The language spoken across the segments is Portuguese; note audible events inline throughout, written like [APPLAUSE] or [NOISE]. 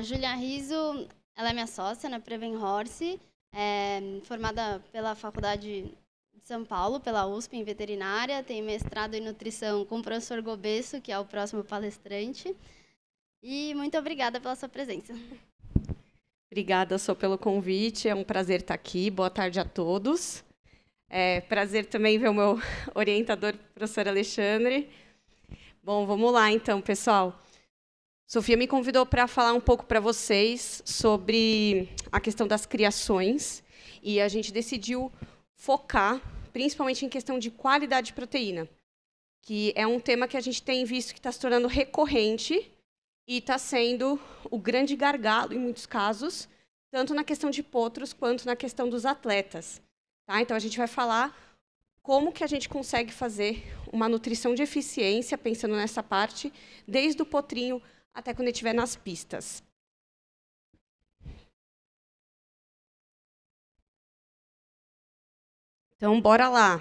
a Júlia Riso, ela é minha sócia na Preven Horse, é, formada pela Faculdade de São Paulo, pela USP em veterinária, tem mestrado em nutrição com o professor Gobesso, que é o próximo palestrante. E muito obrigada pela sua presença. Obrigada só pelo convite, é um prazer estar aqui. Boa tarde a todos. É prazer também ver o meu [LAUGHS] orientador, o professor Alexandre. Bom, vamos lá então, pessoal. Sofia me convidou para falar um pouco para vocês sobre a questão das criações e a gente decidiu focar principalmente em questão de qualidade de proteína, que é um tema que a gente tem visto que está se tornando recorrente e está sendo o grande gargalo em muitos casos, tanto na questão de potros quanto na questão dos atletas. Tá? Então a gente vai falar como que a gente consegue fazer uma nutrição de eficiência pensando nessa parte, desde o potrinho até quando ele estiver nas pistas. Então, bora lá.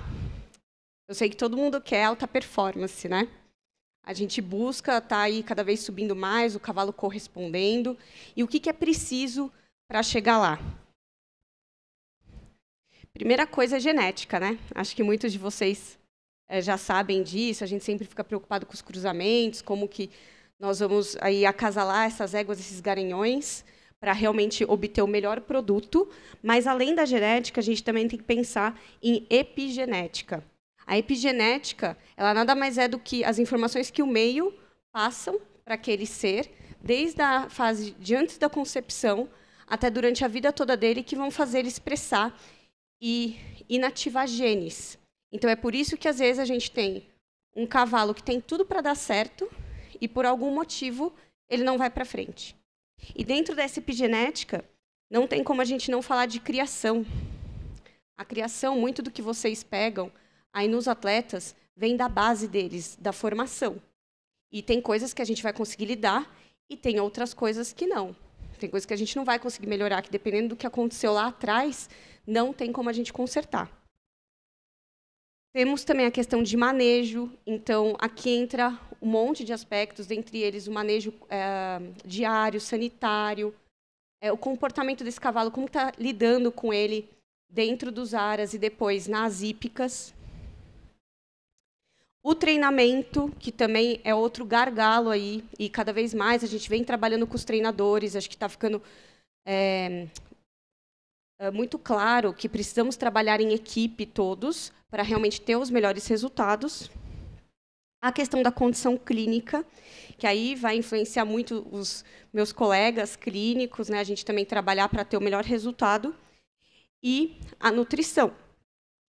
Eu sei que todo mundo quer alta performance, né? A gente busca estar tá aí cada vez subindo mais, o cavalo correspondendo. E o que, que é preciso para chegar lá? Primeira coisa é genética, né? Acho que muitos de vocês é, já sabem disso. A gente sempre fica preocupado com os cruzamentos, como que nós vamos aí acasalar essas éguas, esses garanhões, para realmente obter o melhor produto. Mas, além da genética, a gente também tem que pensar em epigenética. A epigenética, ela nada mais é do que as informações que o meio passam para aquele ser, desde a fase de antes da concepção até durante a vida toda dele, que vão fazer ele expressar e inativar genes. Então, é por isso que, às vezes, a gente tem um cavalo que tem tudo para dar certo, e por algum motivo ele não vai para frente. E dentro dessa epigenética, não tem como a gente não falar de criação. A criação, muito do que vocês pegam aí nos atletas, vem da base deles, da formação. E tem coisas que a gente vai conseguir lidar e tem outras coisas que não. Tem coisas que a gente não vai conseguir melhorar, que dependendo do que aconteceu lá atrás, não tem como a gente consertar. Temos também a questão de manejo, então aqui entra um monte de aspectos, entre eles o manejo é, diário, sanitário, é, o comportamento desse cavalo, como está lidando com ele dentro dos aras e depois nas hípicas. O treinamento, que também é outro gargalo aí, e cada vez mais a gente vem trabalhando com os treinadores, acho que está ficando é, é muito claro que precisamos trabalhar em equipe todos para realmente ter os melhores resultados. A questão da condição clínica, que aí vai influenciar muito os meus colegas clínicos, né? A gente também trabalhar para ter o melhor resultado. E a nutrição.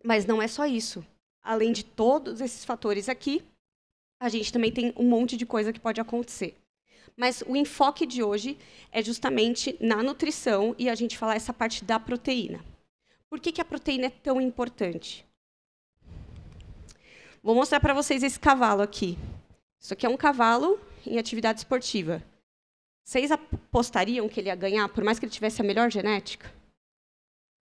Mas não é só isso. Além de todos esses fatores aqui, a gente também tem um monte de coisa que pode acontecer. Mas o enfoque de hoje é justamente na nutrição e a gente falar essa parte da proteína. Por que, que a proteína é tão importante? Vou mostrar para vocês esse cavalo aqui. Isso aqui é um cavalo em atividade esportiva. Vocês apostariam que ele ia ganhar, por mais que ele tivesse a melhor genética?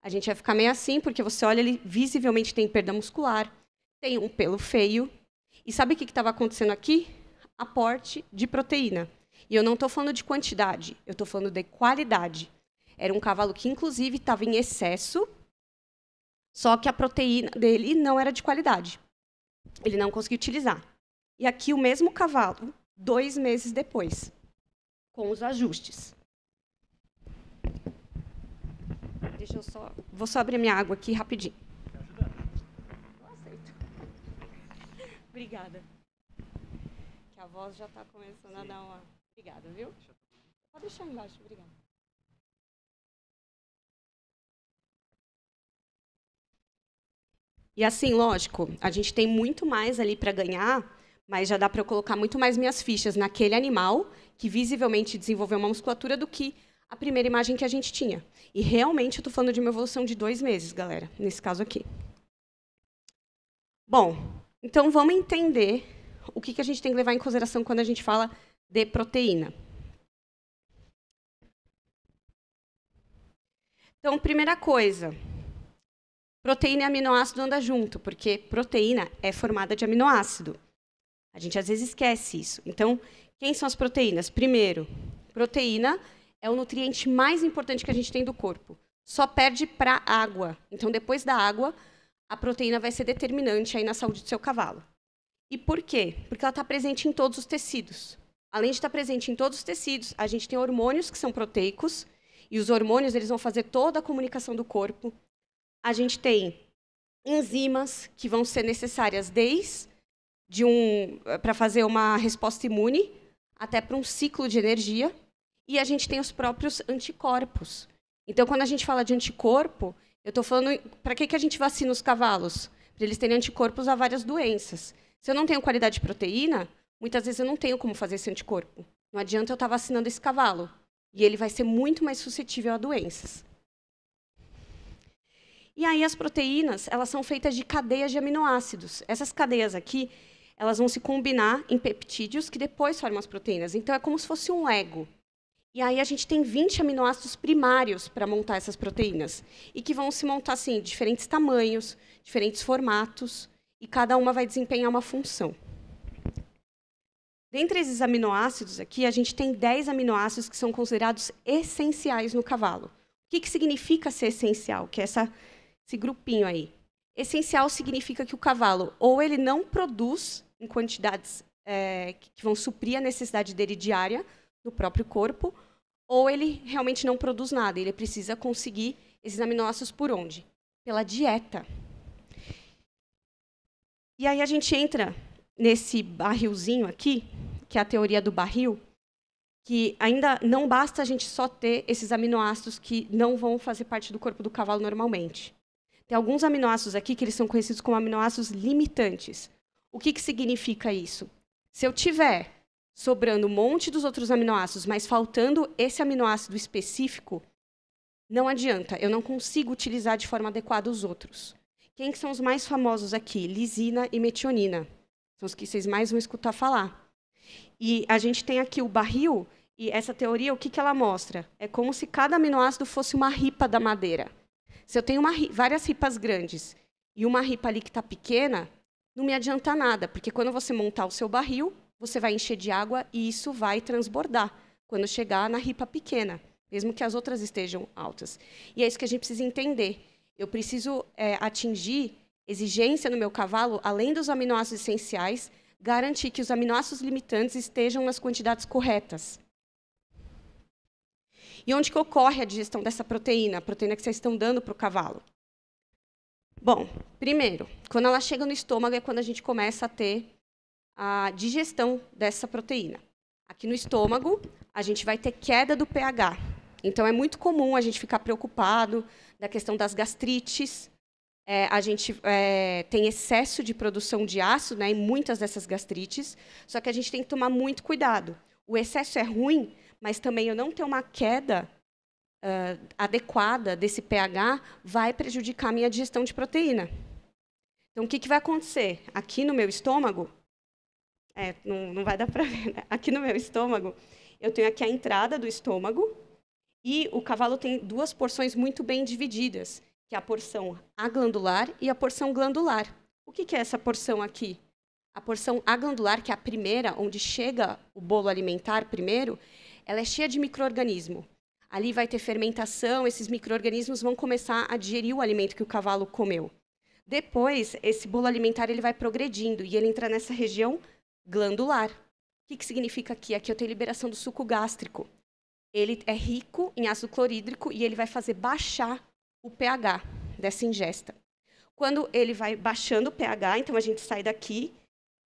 A gente vai ficar meio assim, porque você olha, ele visivelmente tem perda muscular, tem um pelo feio. E sabe o que estava acontecendo aqui? Aporte de proteína. E eu não estou falando de quantidade, eu estou falando de qualidade. Era um cavalo que, inclusive, estava em excesso, só que a proteína dele não era de qualidade. Ele não conseguiu utilizar. E aqui o mesmo cavalo, dois meses depois, com os ajustes. Deixa eu só. Vou só abrir minha água aqui rapidinho. Eu aceito. [LAUGHS] Obrigada. Que a voz já está começando Sim. a dar uma. Obrigada, viu? Pode deixar embaixo, obrigada. E assim, lógico, a gente tem muito mais ali para ganhar, mas já dá para eu colocar muito mais minhas fichas naquele animal que visivelmente desenvolveu uma musculatura do que a primeira imagem que a gente tinha. E realmente eu estou falando de uma evolução de dois meses, galera, nesse caso aqui. Bom, então vamos entender o que, que a gente tem que levar em consideração quando a gente fala de proteína. Então, primeira coisa, proteína e aminoácido andam junto, porque proteína é formada de aminoácido. A gente às vezes esquece isso. Então, quem são as proteínas? Primeiro, proteína é o nutriente mais importante que a gente tem do corpo. Só perde para água. Então, depois da água, a proteína vai ser determinante aí na saúde do seu cavalo. E por quê? Porque ela está presente em todos os tecidos. Além de estar tá presente em todos os tecidos, a gente tem hormônios que são proteicos, e os hormônios eles vão fazer toda a comunicação do corpo a gente tem enzimas que vão ser necessárias desde de um eh, para fazer uma resposta imune até para um ciclo de energia e a gente tem os próprios anticorpos. Então, quando a gente fala de anticorpo, eu estou falando para que que a gente vacina os cavalos? Para eles terem anticorpos a várias doenças. Se eu não tenho qualidade de proteína, muitas vezes eu não tenho como fazer esse anticorpo. Não adianta eu estar tá vacinando esse cavalo. E ele vai ser muito mais suscetível a doenças. E aí as proteínas, elas são feitas de cadeias de aminoácidos. Essas cadeias aqui, elas vão se combinar em peptídeos que depois formam as proteínas. Então é como se fosse um ego. E aí a gente tem 20 aminoácidos primários para montar essas proteínas e que vão se montar assim, diferentes tamanhos, diferentes formatos e cada uma vai desempenhar uma função. Dentre esses aminoácidos aqui, a gente tem 10 aminoácidos que são considerados essenciais no cavalo. O que, que significa ser essencial? Que é essa esse grupinho aí. Essencial significa que o cavalo ou ele não produz em quantidades é, que vão suprir a necessidade dele diária no próprio corpo, ou ele realmente não produz nada. Ele precisa conseguir esses aminoácidos por onde? Pela dieta. E aí a gente entra nesse barrilzinho aqui, que é a teoria do barril, que ainda não basta a gente só ter esses aminoácidos que não vão fazer parte do corpo do cavalo normalmente. Tem alguns aminoácidos aqui que eles são conhecidos como aminoácidos limitantes. O que, que significa isso? Se eu tiver sobrando um monte dos outros aminoácidos, mas faltando esse aminoácido específico, não adianta, eu não consigo utilizar de forma adequada os outros. Quem que são os mais famosos aqui? Lisina e metionina. São os que vocês mais vão escutar falar. E a gente tem aqui o barril, e essa teoria, o que, que ela mostra? É como se cada aminoácido fosse uma ripa da madeira. Se eu tenho uma, várias ripas grandes e uma ripa ali que está pequena, não me adianta nada, porque quando você montar o seu barril, você vai encher de água e isso vai transbordar quando chegar na ripa pequena, mesmo que as outras estejam altas. E é isso que a gente precisa entender. Eu preciso é, atingir exigência no meu cavalo, além dos aminoácidos essenciais, garantir que os aminoácidos limitantes estejam nas quantidades corretas e onde que ocorre a digestão dessa proteína, a proteína que vocês estão dando para o cavalo. Bom, primeiro, quando ela chega no estômago é quando a gente começa a ter a digestão dessa proteína. Aqui no estômago, a gente vai ter queda do pH. Então, é muito comum a gente ficar preocupado da questão das gastrites. É, a gente é, tem excesso de produção de ácido né, em muitas dessas gastrites, só que a gente tem que tomar muito cuidado. O excesso é ruim mas também eu não ter uma queda uh, adequada desse pH vai prejudicar a minha digestão de proteína. Então, o que, que vai acontecer? Aqui no meu estômago, é, não, não vai dar para ver, né? aqui no meu estômago, eu tenho aqui a entrada do estômago e o cavalo tem duas porções muito bem divididas, que é a porção aglandular e a porção glandular. O que, que é essa porção aqui? A porção aglandular, que é a primeira, onde chega o bolo alimentar primeiro, ela é cheia de microorganismo. Ali vai ter fermentação, esses microorganismos vão começar a digerir o alimento que o cavalo comeu. Depois, esse bolo alimentar ele vai progredindo e ele entra nessa região glandular. O que, que significa aqui? Aqui eu tenho liberação do suco gástrico. Ele é rico em ácido clorídrico e ele vai fazer baixar o pH dessa ingesta. Quando ele vai baixando o pH, então a gente sai daqui,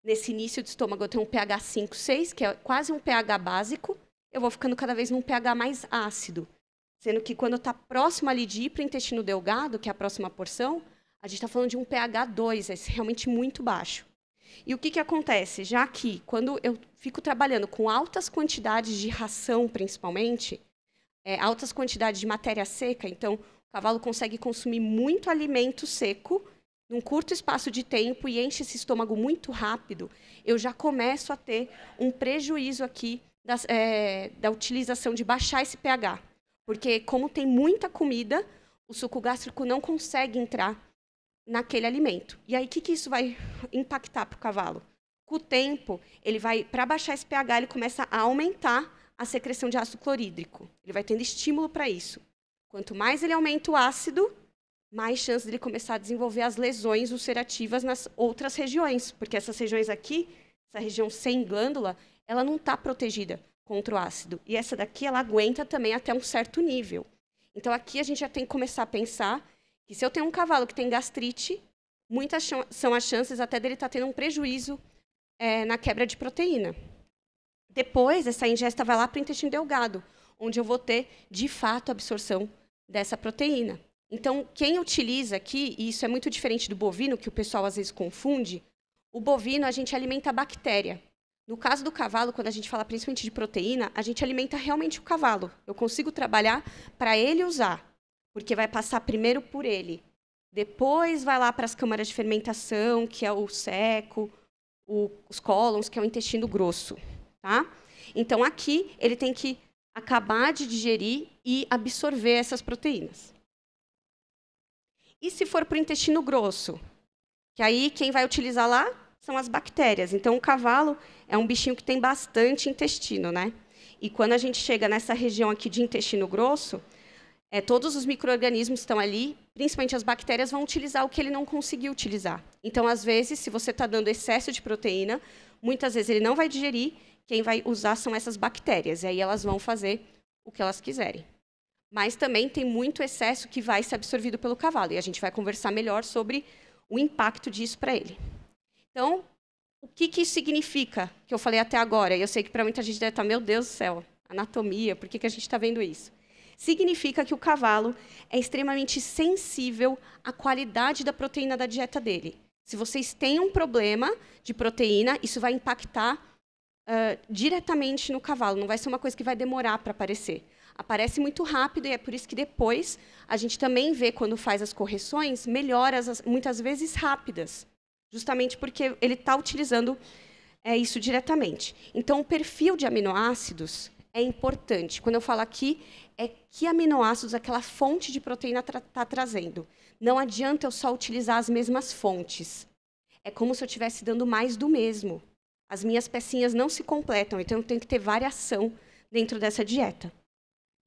nesse início do estômago eu tenho um pH 5, 6, que é quase um pH básico, eu vou ficando cada vez num pH mais ácido. Sendo que quando está próximo ali de ir para o intestino delgado, que é a próxima porção, a gente está falando de um pH 2, é realmente muito baixo. E o que, que acontece? Já que quando eu fico trabalhando com altas quantidades de ração, principalmente, é, altas quantidades de matéria seca, então o cavalo consegue consumir muito alimento seco num curto espaço de tempo e enche esse estômago muito rápido, eu já começo a ter um prejuízo aqui da, é, da utilização de baixar esse pH. Porque como tem muita comida, o suco gástrico não consegue entrar naquele alimento. E aí, o que, que isso vai impactar para o cavalo? Com o tempo, ele vai, para baixar esse pH, ele começa a aumentar a secreção de ácido clorídrico. Ele vai tendo estímulo para isso. Quanto mais ele aumenta o ácido, mais chance dele começar a desenvolver as lesões ulcerativas nas outras regiões, porque essas regiões aqui, essa região sem glândula, ela não está protegida contra o ácido. E essa daqui, ela aguenta também até um certo nível. Então, aqui a gente já tem que começar a pensar que se eu tenho um cavalo que tem gastrite, muitas são as chances até dele estar tá tendo um prejuízo é, na quebra de proteína. Depois, essa ingesta vai lá para o intestino delgado, onde eu vou ter, de fato, absorção dessa proteína. Então, quem utiliza aqui, e isso é muito diferente do bovino, que o pessoal às vezes confunde, o bovino a gente alimenta a bactéria. No caso do cavalo, quando a gente fala principalmente de proteína, a gente alimenta realmente o cavalo. Eu consigo trabalhar para ele usar, porque vai passar primeiro por ele. Depois vai lá para as câmaras de fermentação, que é o seco, o, os cólons, que é o intestino grosso. Tá? Então, aqui, ele tem que acabar de digerir e absorver essas proteínas. E se for para o intestino grosso? Que aí, quem vai utilizar lá? são as bactérias. Então, o cavalo é um bichinho que tem bastante intestino, né? E quando a gente chega nessa região aqui de intestino grosso, é, todos os micro-organismos estão ali, principalmente as bactérias, vão utilizar o que ele não conseguiu utilizar. Então, às vezes, se você está dando excesso de proteína, muitas vezes ele não vai digerir, quem vai usar são essas bactérias, e aí elas vão fazer o que elas quiserem. Mas também tem muito excesso que vai ser absorvido pelo cavalo, e a gente vai conversar melhor sobre o impacto disso para ele. Então, o que, que isso significa que eu falei até agora? Eu sei que para muita gente deve estar, tá, meu Deus do céu, anatomia, por que, que a gente está vendo isso? Significa que o cavalo é extremamente sensível à qualidade da proteína da dieta dele. Se vocês têm um problema de proteína, isso vai impactar uh, diretamente no cavalo. Não vai ser uma coisa que vai demorar para aparecer. Aparece muito rápido e é por isso que depois a gente também vê, quando faz as correções, melhoras muitas vezes rápidas justamente porque ele está utilizando é, isso diretamente. Então, o perfil de aminoácidos é importante. Quando eu falo aqui, é que aminoácidos aquela fonte de proteína está tra tá trazendo. Não adianta eu só utilizar as mesmas fontes. É como se eu estivesse dando mais do mesmo. As minhas pecinhas não se completam, então eu tenho que ter variação dentro dessa dieta.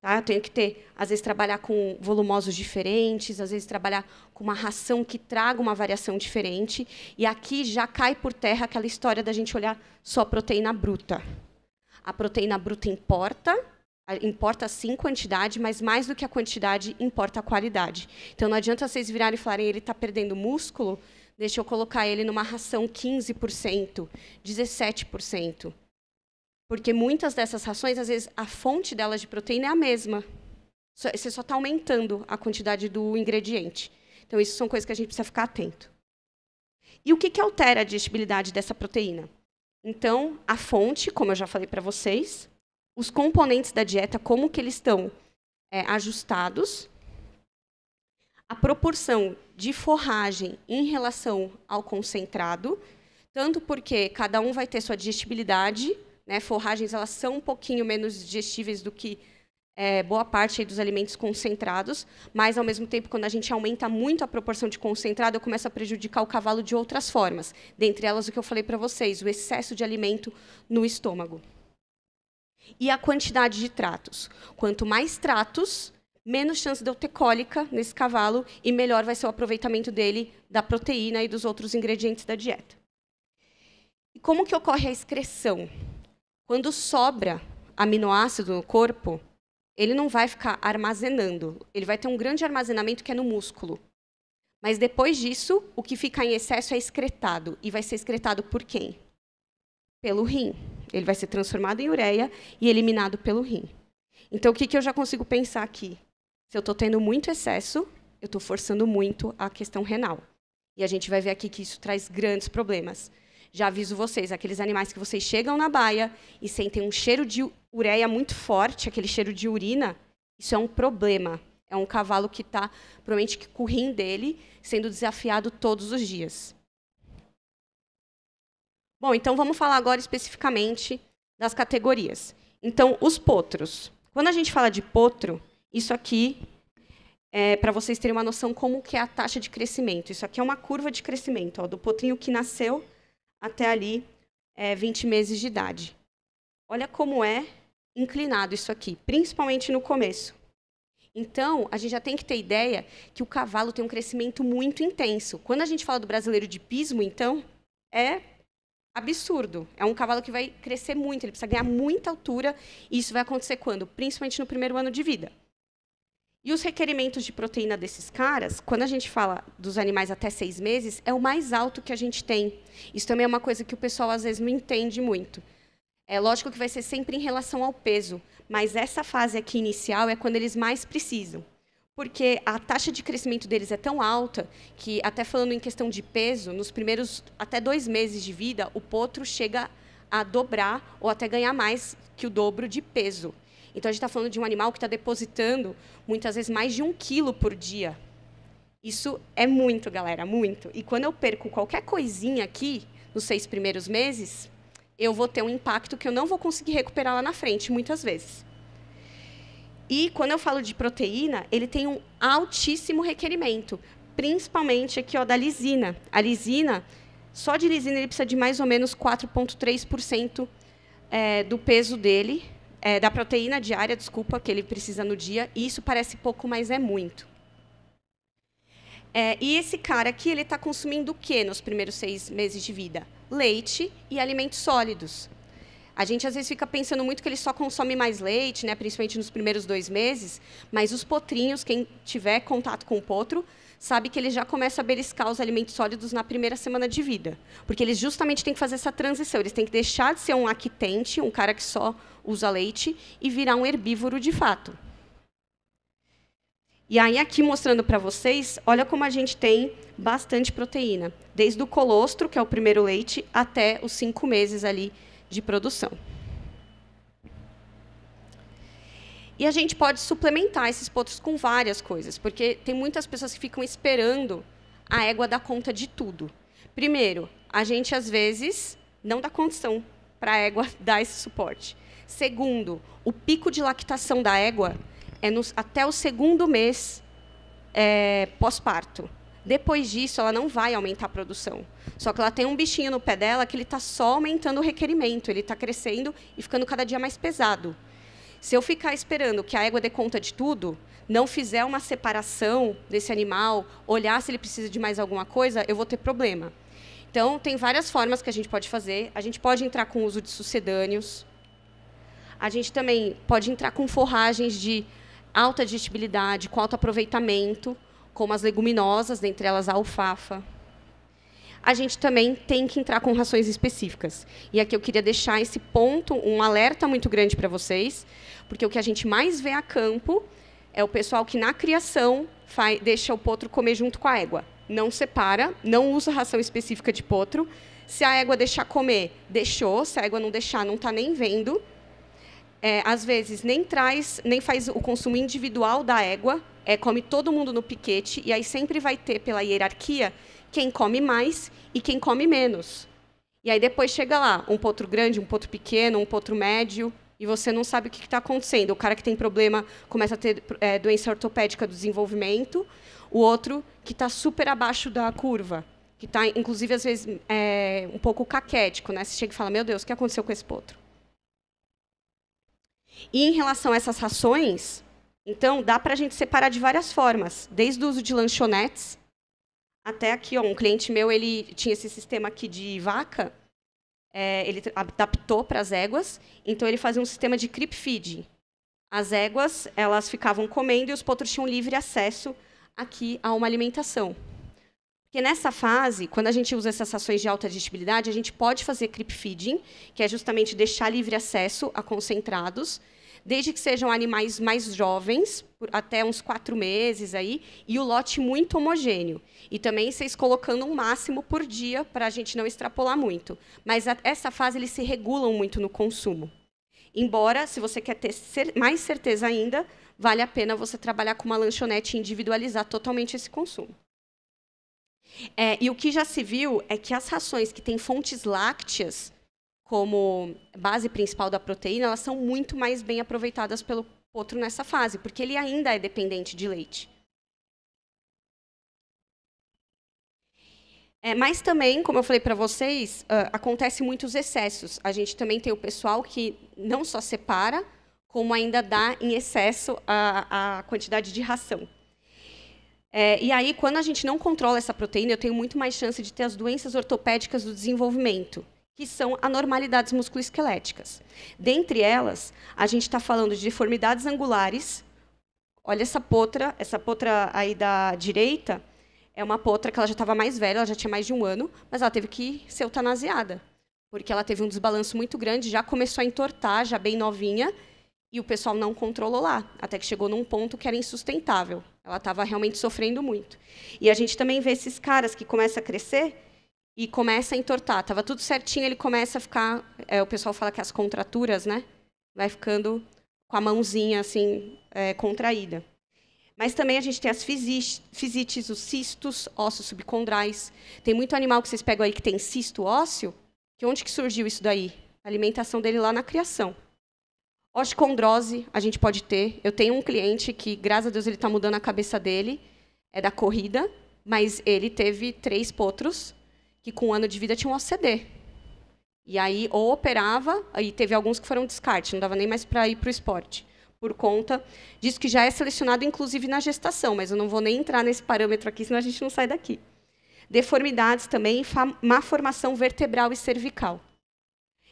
Tá? Eu tenho que ter, às vezes, trabalhar com volumosos diferentes, às vezes, trabalhar com uma ração que traga uma variação diferente. E aqui já cai por terra aquela história da gente olhar só proteína bruta. A proteína bruta importa, importa sim quantidade, mas mais do que a quantidade, importa a qualidade. Então, não adianta vocês virarem e falarem ele está perdendo músculo, deixa eu colocar ele numa ração 15%, 17%. Porque muitas dessas rações, às vezes, a fonte delas de proteína é a mesma. Você só está aumentando a quantidade do ingrediente. Então, isso são coisas que a gente precisa ficar atento. E o que, que altera a digestibilidade dessa proteína? Então, a fonte, como eu já falei para vocês, os componentes da dieta, como que eles estão é, ajustados, a proporção de forragem em relação ao concentrado, tanto porque cada um vai ter sua digestibilidade né, forragens elas são um pouquinho menos digestíveis do que é, boa parte dos alimentos concentrados, mas ao mesmo tempo, quando a gente aumenta muito a proporção de concentrado, eu começo a prejudicar o cavalo de outras formas, dentre elas o que eu falei para vocês, o excesso de alimento no estômago. E a quantidade de tratos. Quanto mais tratos, menos chance de eu ter cólica nesse cavalo e melhor vai ser o aproveitamento dele da proteína e dos outros ingredientes da dieta. E como que ocorre a excreção? Quando sobra aminoácido no corpo, ele não vai ficar armazenando. Ele vai ter um grande armazenamento que é no músculo. Mas depois disso, o que fica em excesso é excretado. E vai ser excretado por quem? Pelo rim. Ele vai ser transformado em ureia e eliminado pelo rim. Então, o que, que eu já consigo pensar aqui? Se eu estou tendo muito excesso, eu estou forçando muito a questão renal. E a gente vai ver aqui que isso traz grandes problemas. Já aviso vocês, aqueles animais que vocês chegam na baia e sentem um cheiro de ureia muito forte, aquele cheiro de urina, isso é um problema. É um cavalo que está, provavelmente, que com dele sendo desafiado todos os dias. Bom, então vamos falar agora especificamente das categorias. Então, os potros. Quando a gente fala de potro, isso aqui é para vocês terem uma noção como que é a taxa de crescimento. Isso aqui é uma curva de crescimento, ó, do potrinho que nasceu até ali é, 20 meses de idade. Olha como é inclinado isso aqui, principalmente no começo. Então, a gente já tem que ter ideia que o cavalo tem um crescimento muito intenso. Quando a gente fala do brasileiro de pismo, então, é absurdo. É um cavalo que vai crescer muito, ele precisa ganhar muita altura, e isso vai acontecer quando? Principalmente no primeiro ano de vida. E os requerimentos de proteína desses caras, quando a gente fala dos animais até seis meses, é o mais alto que a gente tem. Isso também é uma coisa que o pessoal às vezes não entende muito. É lógico que vai ser sempre em relação ao peso, mas essa fase aqui inicial é quando eles mais precisam. Porque a taxa de crescimento deles é tão alta que, até falando em questão de peso, nos primeiros até dois meses de vida, o potro chega a dobrar ou até ganhar mais que o dobro de peso. Então, a gente está falando de um animal que está depositando, muitas vezes, mais de um quilo por dia. Isso é muito, galera, muito. E quando eu perco qualquer coisinha aqui, nos seis primeiros meses, eu vou ter um impacto que eu não vou conseguir recuperar lá na frente, muitas vezes. E quando eu falo de proteína, ele tem um altíssimo requerimento, principalmente aqui ó, da lisina. A lisina, só de lisina ele precisa de mais ou menos 4,3% é, eh, do peso dele é, da proteína diária, desculpa, que ele precisa no dia. E isso parece pouco, mas é muito. É, e esse cara aqui, ele está consumindo o que nos primeiros seis meses de vida? Leite e alimentos sólidos. A gente às vezes fica pensando muito que ele só consome mais leite, né, principalmente nos primeiros dois meses, mas os potrinhos, quem tiver contato com o potro, sabe que ele já começa a beliscar os alimentos sólidos na primeira semana de vida. Porque eles justamente têm que fazer essa transição. Eles têm que deixar de ser um lactente, um cara que só usa leite, e virar um herbívoro de fato. E aí, aqui mostrando para vocês, olha como a gente tem bastante proteína. Desde o colostro, que é o primeiro leite, até os cinco meses ali de produção. E a gente pode suplementar esses potros com várias coisas, porque tem muitas pessoas que ficam esperando a égua dar conta de tudo. Primeiro, a gente às vezes não dá condição para a égua [LAUGHS] dar esse suporte. Segundo, o pico de lactação da égua é nos, até o segundo mês é, pós-parto. Depois disso, ela não vai aumentar a produção. Só que ela tem um bichinho no pé dela que ele está só aumentando o requerimento, ele está crescendo e ficando cada dia mais pesado. Se eu ficar esperando que a égua dê conta de tudo, não fizer uma separação desse animal, olhar se ele precisa de mais alguma coisa, eu vou ter problema. Então, tem várias formas que a gente pode fazer. A gente pode entrar com o uso de sucedâneos. A gente também pode entrar com forragens de alta digestibilidade, com alto aproveitamento, como as leguminosas, dentre elas a alfafa a gente também tem que entrar com rações específicas. E aqui eu queria deixar esse ponto, um alerta muito grande para vocês, porque o que a gente mais vê a campo é o pessoal que na criação faz, deixa o potro comer junto com a égua. Não separa, não usa ração específica de potro. Se a égua deixar comer, deixou. Se a égua não deixar, não está nem vendo. É, às vezes nem traz, nem faz o consumo individual da égua, é, come todo mundo no piquete e aí sempre vai ter pela hierarquia quem come mais e quem come menos. E aí depois chega lá, um potro grande, um potro pequeno, um potro médio, e você não sabe o que está acontecendo. O cara que tem problema começa a ter é, doença ortopédica do desenvolvimento, o outro que está super abaixo da curva, que está, inclusive, às vezes, é, um pouco caquético, né? Você chega e fala, meu Deus, o que aconteceu com esse potro? E em relação a essas rações, então, dá para a gente separar de várias formas, desde o uso de lanchonetes, até aqui, ó, um cliente meu, ele tinha esse sistema aqui de vaca, é, ele adaptou para as éguas, então ele fazia um sistema de creep feed. As éguas, elas ficavam comendo e os potros tinham livre acesso aqui a uma alimentação. Porque nessa fase, quando a gente usa essas ações de alta digestibilidade, a gente pode fazer creep feeding, que é justamente deixar livre acesso a concentrados, desde que sejam animais mais jovens, até uns quatro meses aí, e o lote muito homogêneo. E também vocês colocando um máximo por dia para a gente não extrapolar muito. Mas a, essa fase eles se regulam muito no consumo. Embora, se você quer ter cer mais certeza ainda, vale a pena você trabalhar com uma lanchonete e individualizar totalmente esse consumo. É, e o que já se viu é que as rações que têm fontes lácteas como base principal da proteína, elas são muito mais bem aproveitadas pelo potro nessa fase, porque ele ainda é dependente de leite. É, mas também, como eu falei para vocês, uh, acontece muitos excessos. A gente também tem o pessoal que não só separa, como ainda dá em excesso a, a quantidade de ração. É, e aí, quando a gente não controla essa proteína, eu tenho muito mais chance de ter as doenças ortopédicas do desenvolvimento que são anormalidades musculoesqueléticas. Dentre elas, a gente está falando de deformidades angulares. Olha essa potra, essa potra aí da direita é uma potra que ela já estava mais velha, ela já tinha mais de um ano, mas ela teve que ser eutanasiada, porque ela teve um desbalanço muito grande, já começou a entortar, já bem novinha, e o pessoal não controlou lá, até que chegou num ponto que era insustentável. Ela estava realmente sofrendo muito. E a gente também vê esses caras que começam a crescer e começa a entortar. Tava tudo certinho, ele começa a ficar. É, o pessoal fala que as contraturas, né? Vai ficando com a mãozinha assim é, contraída. Mas também a gente tem as fisites, os cistos, ossos subcondrais. Tem muito animal que vocês pegam aí que tem cisto ósseo. Que onde que surgiu isso daí? A alimentação dele lá na criação. Osteocondrose a gente pode ter. Eu tenho um cliente que, graças a Deus, ele está mudando a cabeça dele. É da corrida, mas ele teve três potros que com um ano de vida tinha um OCD. E aí, ou operava, aí teve alguns que foram descarte, não dava nem mais para ir para o esporte, por conta disso que já é selecionado, inclusive, na gestação, mas eu não vou nem entrar nesse parâmetro aqui, senão a gente não sai daqui. Deformidades também, má formação vertebral e cervical.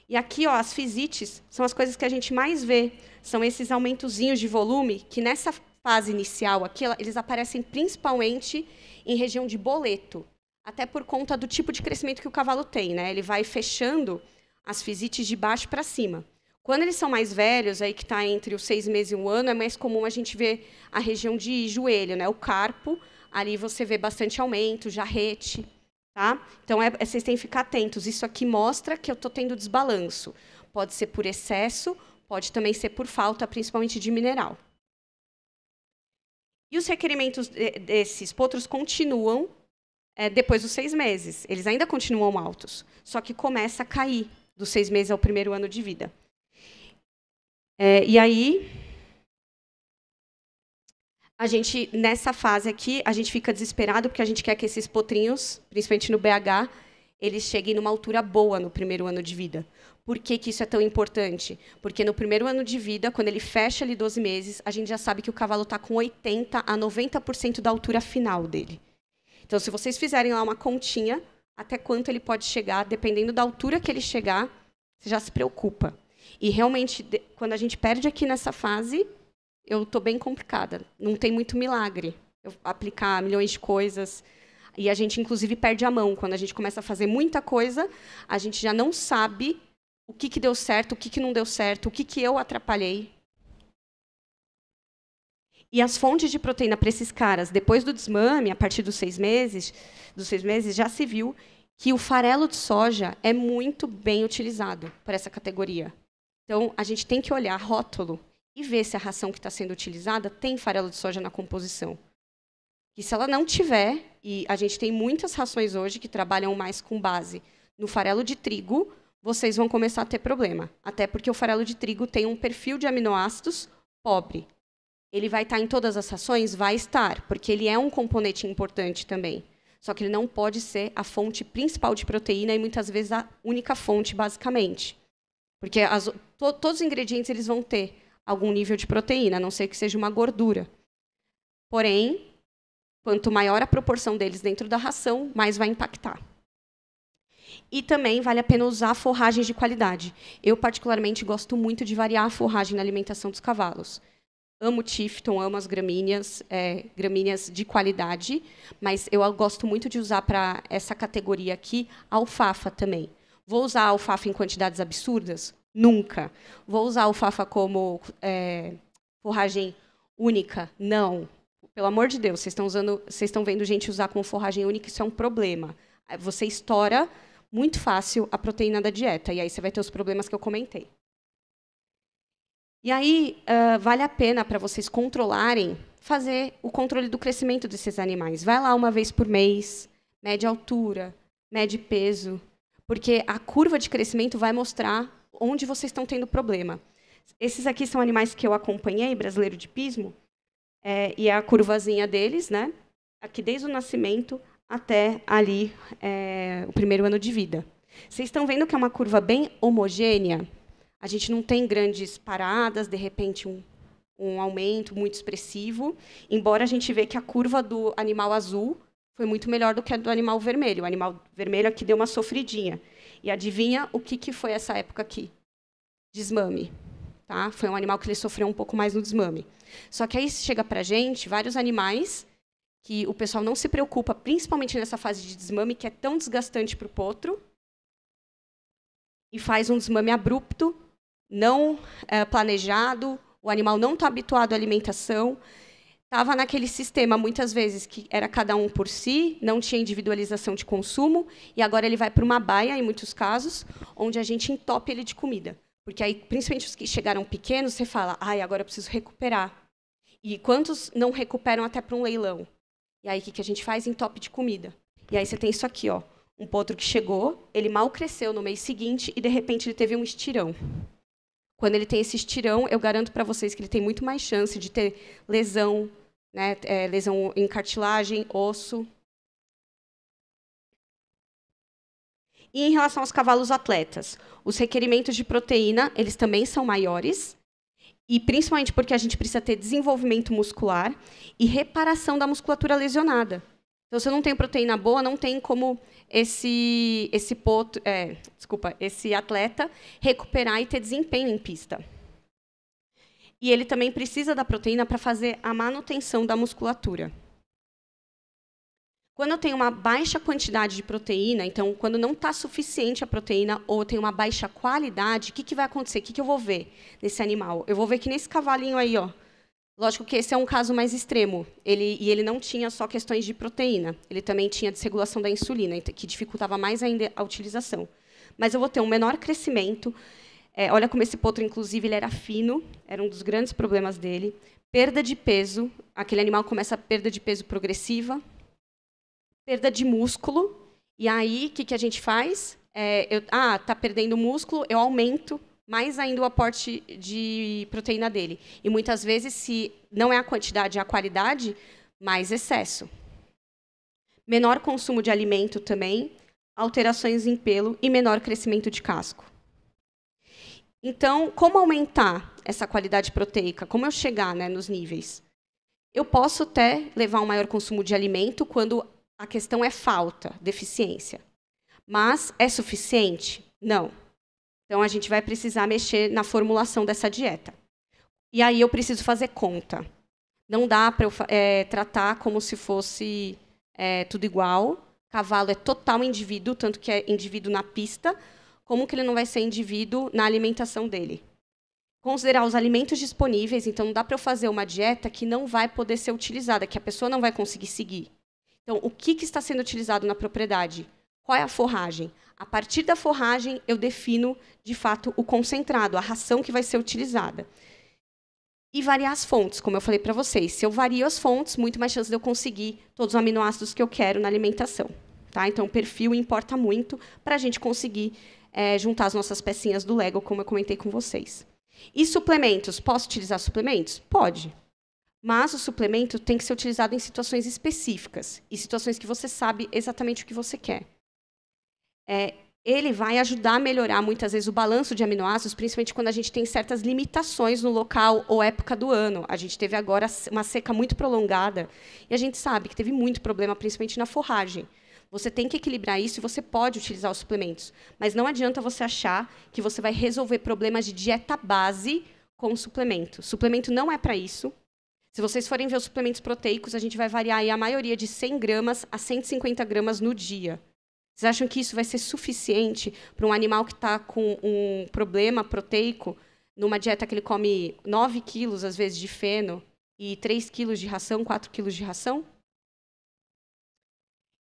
E aqui, ó, as fisites são as coisas que a gente mais vê, são esses aumentozinhos de volume, que nessa fase inicial aqui, eles aparecem principalmente em região de boleto até por conta do tipo de crescimento que o cavalo tem, né? Ele vai fechando as fisites de baixo para cima. Quando eles são mais velhos, aí que está entre os seis meses e um ano, é mais comum a gente ver a região de joelho, né? O carpo, ali você vê bastante aumento, jarrete, tá? Então, é, é, vocês têm que ficar atentos. Isso aqui mostra que eu estou tendo desbalanço. Pode ser por excesso, pode também ser por falta, principalmente de mineral. E os requerimentos desses potros continuam é, depois dos seis meses. Eles ainda continuam altos, só que começa a cair dos seis meses ao primeiro ano de vida. É, e aí, a gente, nessa fase aqui, a gente fica desesperado porque a gente quer que esses potrinhos, principalmente no BH, eles cheguem numa altura boa no primeiro ano de vida. Por que, que isso é tão importante? Porque no primeiro ano de vida, quando ele fecha ali 12 meses, a gente já sabe que o cavalo está com 80% a 90% da altura final dele. Então, se vocês fizerem lá uma continha, até quanto ele pode chegar, dependendo da altura que ele chegar, você já se preocupa. E realmente, quando a gente perde aqui nessa fase, eu estou bem complicada. Não tem muito milagre eu aplicar milhões de coisas. E a gente, inclusive, perde a mão. Quando a gente começa a fazer muita coisa, a gente já não sabe o que, que deu certo, o que, que não deu certo, o que, que eu atrapalhei. E as fontes de proteína para esses caras, depois do desmame, a partir dos seis meses, dos seis meses, já se viu que o farelo de soja é muito bem utilizado para essa categoria. Então, a gente tem que olhar rótulo e ver se a ração que está sendo utilizada tem farelo de soja na composição. E se ela não tiver, e a gente tem muitas rações hoje que trabalham mais com base no farelo de trigo, vocês vão começar a ter problema. Até porque o farelo de trigo tem um perfil de aminoácidos pobre ele vai estar tá em todas as ações? Vai estar, porque ele é um componente importante também. Só que ele não pode ser a fonte principal de proteína e muitas vezes a única fonte, basicamente. Porque as, to, todos os ingredientes eles vão ter algum nível de proteína, a não ser que seja uma gordura. Porém, quanto maior a proporção deles dentro da ração, mais vai impactar. E também vale a pena usar forragens de qualidade. Eu, particularmente, gosto muito de variar a forragem na alimentação dos cavalos amo Tifton, amo as gramíneas, é, gramíneas de qualidade, mas eu gosto muito de usar para essa categoria aqui alfafa também. Vou usar alfafa em quantidades absurdas? Nunca. Vou usar alfafa como é, forragem única? Não. Pelo amor de Deus, vocês estão usando, vocês estão vendo gente usar como forragem única, isso é um problema. Você estoura muito fácil a proteína da dieta e aí você vai ter os problemas que eu comentei. E aí, uh, vale a pena para vocês controlarem, fazer o controle do crescimento desses animais. Vai lá uma vez por mês, mede né, altura, mede né, peso, porque a curva de crescimento vai mostrar onde vocês estão tendo problema. Esses aqui são animais que eu acompanhei, brasileiro de pismo, é, e é a curvazinha deles, né? Aqui desde o nascimento até ali é, o primeiro ano de vida. Vocês estão vendo que é uma curva bem homogênea? A gente não tem grandes paradas, de repente um, um aumento muito expressivo, embora a gente vê que a curva do animal azul foi muito melhor do que a do animal vermelho. O animal vermelho aqui é deu uma sofridinha. E adivinha o que, que foi essa época aqui? Desmame. Tá? Foi um animal que ele sofreu um pouco mais no desmame. Só que aí chega para a gente vários animais que o pessoal não se preocupa, principalmente nessa fase de desmame, que é tão desgastante para o potro, e faz um desmame abrupto não é, planejado, o animal não está habituado à alimentação, estava naquele sistema, muitas vezes, que era cada um por si, não tinha individualização de consumo, e agora ele vai para uma baia, em muitos casos, onde a gente entope ele de comida. Porque aí, principalmente os que chegaram pequenos, você fala, ai, agora eu preciso recuperar. E quantos não recuperam até para um leilão? E aí, o que, que a gente faz? Entope de comida. E aí você tem isso aqui, ó. Um potro que chegou, ele mal cresceu no mês seguinte e, de repente, ele teve um estirão. Quando ele tem esse estirão, eu garanto para vocês que ele tem muito mais chance de ter lesão, né, é, lesão em cartilagem, osso. E em relação aos cavalos atletas, os requerimentos de proteína, eles também são maiores, e principalmente porque a gente precisa ter desenvolvimento muscular e reparação da musculatura lesionada. Então, se eu não tenho proteína boa, não tem como esse esse poto, é, desculpa, esse atleta recuperar e ter desempenho em pista. E ele também precisa da proteína para fazer a manutenção da musculatura. Quando eu tenho uma baixa quantidade de proteína, então, quando não está suficiente a proteína ou tem uma baixa qualidade, o que, que vai acontecer? O que, que eu vou ver nesse animal? Eu vou ver que nesse cavalinho aí, ó, Lógico que esse é um caso mais extremo, ele, e ele não tinha só questões de proteína, ele também tinha desregulação da insulina, então, que dificultava mais ainda a utilização. Mas eu vou ter um menor crescimento, é, olha como esse potro, inclusive, ele era fino, era um dos grandes problemas dele. Perda de peso, aquele animal começa a perda de peso progressiva, perda de músculo, e aí o que, que a gente faz? É, eu, ah, está perdendo músculo, eu aumento mais ainda o aporte de proteína dele. E muitas vezes, se não é a quantidade, é a qualidade, mais excesso. Menor consumo de alimento também, alterações em pelo e menor crescimento de casco. Então, como aumentar essa qualidade proteica? Como eu chegar né, nos níveis? Eu posso até levar um maior consumo de alimento quando a questão é falta, deficiência. Mas é suficiente? Não. Então, a gente vai precisar mexer na formulação dessa dieta. E aí eu preciso fazer conta. Não dá para eu é, tratar como se fosse é, tudo igual. Cavalo é total indivíduo, tanto que é indivíduo na pista, como que ele não vai ser indivíduo na alimentação dele. Considerar os alimentos disponíveis, então não dá para eu fazer uma dieta que não vai poder ser utilizada, que a pessoa não vai conseguir seguir. Então, o que, que está sendo utilizado na propriedade? Qual é a forragem? A partir da forragem, eu defino, de fato, o concentrado, a ração que vai ser utilizada. E variar as fontes, como eu falei para vocês. Se eu vario as fontes, muito mais chance de eu conseguir todos os aminoácidos que eu quero na alimentação. Tá? Então, o perfil importa muito para a gente conseguir é, juntar as nossas pecinhas do Lego, como eu comentei com vocês. E suplementos? Posso utilizar suplementos? Pode. Mas o suplemento tem que ser utilizado em situações específicas e situações que você sabe exatamente o que você quer é, ele vai ajudar a melhorar muitas vezes o balanço de aminoácidos, principalmente quando a gente tem certas limitações no local ou época do ano. A gente teve agora uma seca muito prolongada e a gente sabe que teve muito problema, principalmente na forragem. Você tem que equilibrar isso e você pode utilizar os suplementos, mas não adianta você achar que você vai resolver problemas de dieta base com suplemento. Suplemento não é para isso. Se vocês forem ver os suplementos proteicos, a gente vai variar a maioria de 100 gramas a 150 gramas no dia. Vocês acham que isso vai ser suficiente para um animal que está com um problema proteico, numa dieta que ele come 9 quilos, às vezes, de feno, e 3 quilos de ração, 4 quilos de ração?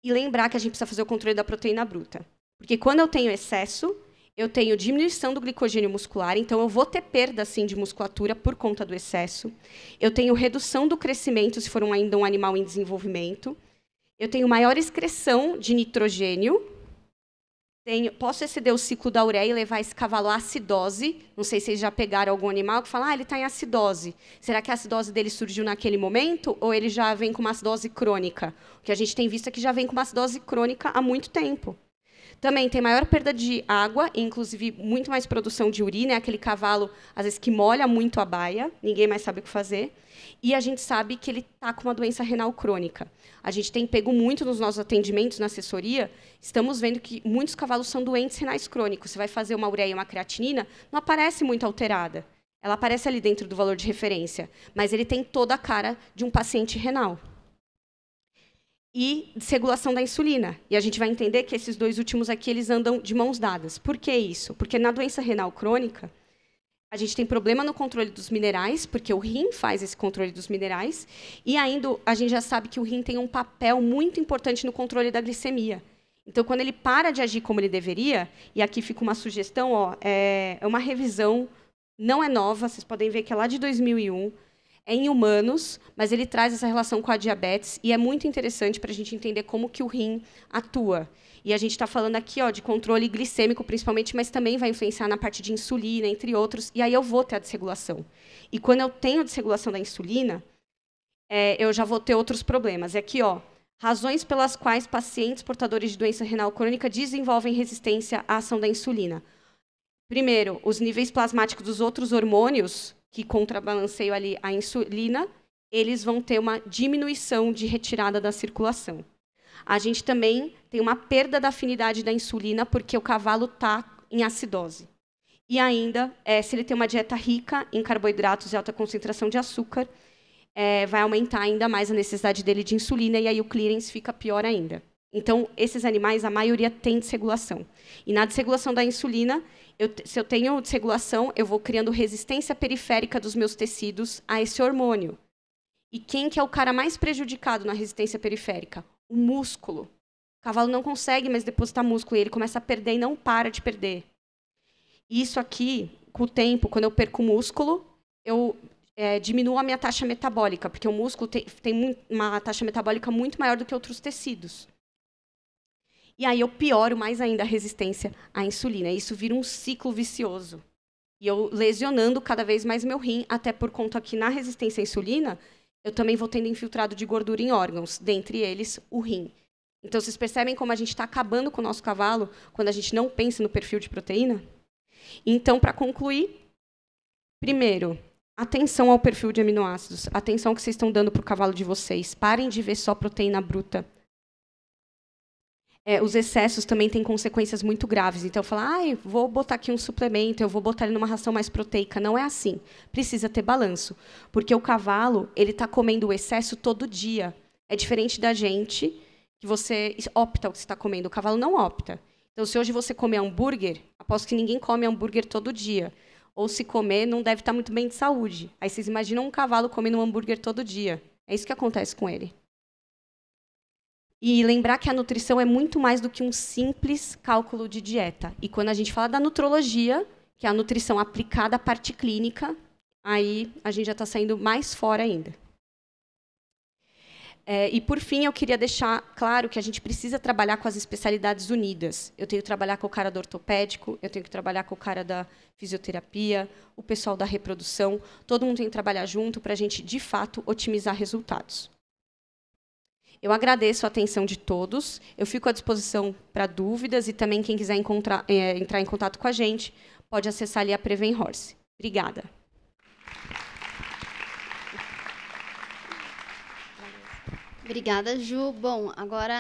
E lembrar que a gente precisa fazer o controle da proteína bruta. Porque quando eu tenho excesso, eu tenho diminuição do glicogênio muscular, então eu vou ter perda sim de musculatura por conta do excesso. Eu tenho redução do crescimento se for um, ainda um animal em desenvolvimento eu tenho maior excreção de nitrogênio, tenho, posso exceder o ciclo da ureia e levar esse cavalo à acidose. Não sei se vocês já pegaram algum animal que fala, ah, ele está em acidose. Será que a acidose dele surgiu naquele momento ou ele já vem com uma acidose crônica? O que a gente tem visto é que já vem com uma acidose crônica há muito tempo. Também tem maior perda de água, inclusive muito mais produção de urina, é aquele cavalo, às vezes, que molha muito a baia, ninguém mais sabe o que fazer. E a gente sabe que ele está com uma doença renal crônica. A gente tem pego muito nos nossos atendimentos, na assessoria, estamos vendo que muitos cavalos são doentes renais crônicos. Você vai fazer uma ureia e uma creatinina, não aparece muito alterada. Ela aparece ali dentro do valor de referência, mas ele tem toda a cara de um paciente renal e desregulação da insulina. E a gente vai entender que esses dois últimos aqui eles andam de mãos dadas. Por que isso? Porque na doença renal crônica, a gente tem problema no controle dos minerais, porque o rim faz esse controle dos minerais, e ainda a gente já sabe que o rim tem um papel muito importante no controle da glicemia. Então, quando ele para de agir como ele deveria, e aqui fica uma sugestão, ó, é, é uma revisão, não é nova, vocês podem ver que é lá de 2001, é em humanos, mas ele traz essa relação com a diabetes e é muito interessante para a gente entender como que o rim atua. E a gente está falando aqui ó, de controle glicêmico, principalmente, mas também vai influenciar na parte de insulina, entre outros. E aí eu vou ter a desregulação. E quando eu tenho a desregulação da insulina, é, eu já vou ter outros problemas. É aqui, ó, razões pelas quais pacientes portadores de doença renal crônica desenvolvem resistência à ação da insulina. Primeiro, os níveis plasmáticos dos outros hormônios que contrabalanceiam ali a insulina, eles vão ter uma diminuição de retirada da circulação. A gente também tem uma perda da afinidade da insulina porque o cavalo está em acidose. E ainda, é, se ele tem uma dieta rica em carboidratos e alta concentração de açúcar, é, vai aumentar ainda mais a necessidade dele de insulina e aí o clearance fica pior ainda. Então, esses animais, a maioria tem desregulação. E na desregulação da insulina, eu, se eu tenho desregulação, eu vou criando resistência periférica dos meus tecidos a esse hormônio. E quem que é o cara mais prejudicado na resistência periférica? O músculo. O cavalo não consegue mais depositar músculo e ele começa a perder e não para de perder. Isso aqui, com o tempo, quando eu perco músculo, eu é, diminuo a minha taxa metabólica, porque o músculo tem, tem uma taxa metabólica muito maior do que outros tecidos. E aí eu pioro mais ainda a resistência à insulina. Isso vira um ciclo vicioso. E eu lesionando cada vez mais meu rim, até por conta que na resistência à insulina, eu também vou tendo infiltrado de gordura em órgãos, dentre eles o rim. Então, vocês percebem como a gente está acabando com o nosso cavalo quando a gente não pensa no perfil de proteína? Então, para concluir, primeiro, atenção ao perfil de aminoácidos, atenção ao que vocês estão dando para o cavalo de vocês. Parem de ver só proteína bruta é, os excessos também têm consequências muito graves. Então, falar, ah, vou botar aqui um suplemento, eu vou botar ele numa ração mais proteica. Não é assim. Precisa ter balanço. Porque o cavalo, ele está comendo o excesso todo dia. É diferente da gente, que você opta o que você está comendo. O cavalo não opta. Então, se hoje você comer hambúrguer, aposto que ninguém come hambúrguer todo dia. Ou se comer, não deve estar tá muito bem de saúde. Aí vocês imaginam um cavalo comendo um hambúrguer todo dia. É isso que acontece com ele. E lembrar que a nutrição é muito mais do que um simples cálculo de dieta. E quando a gente fala da nutrologia, que é a nutrição aplicada à parte clínica, aí a gente já está saindo mais fora ainda. É, e, por fim, eu queria deixar claro que a gente precisa trabalhar com as especialidades unidas. Eu tenho que trabalhar com o cara do ortopédico, eu tenho que trabalhar com o cara da fisioterapia, o pessoal da reprodução. Todo mundo tem que trabalhar junto para a gente, de fato, otimizar resultados. Eu agradeço a atenção de todos. Eu fico à disposição para dúvidas e também quem quiser é, entrar em contato com a gente pode acessar ali a Preven Horse. Obrigada. Obrigada, Ju. Bom, agora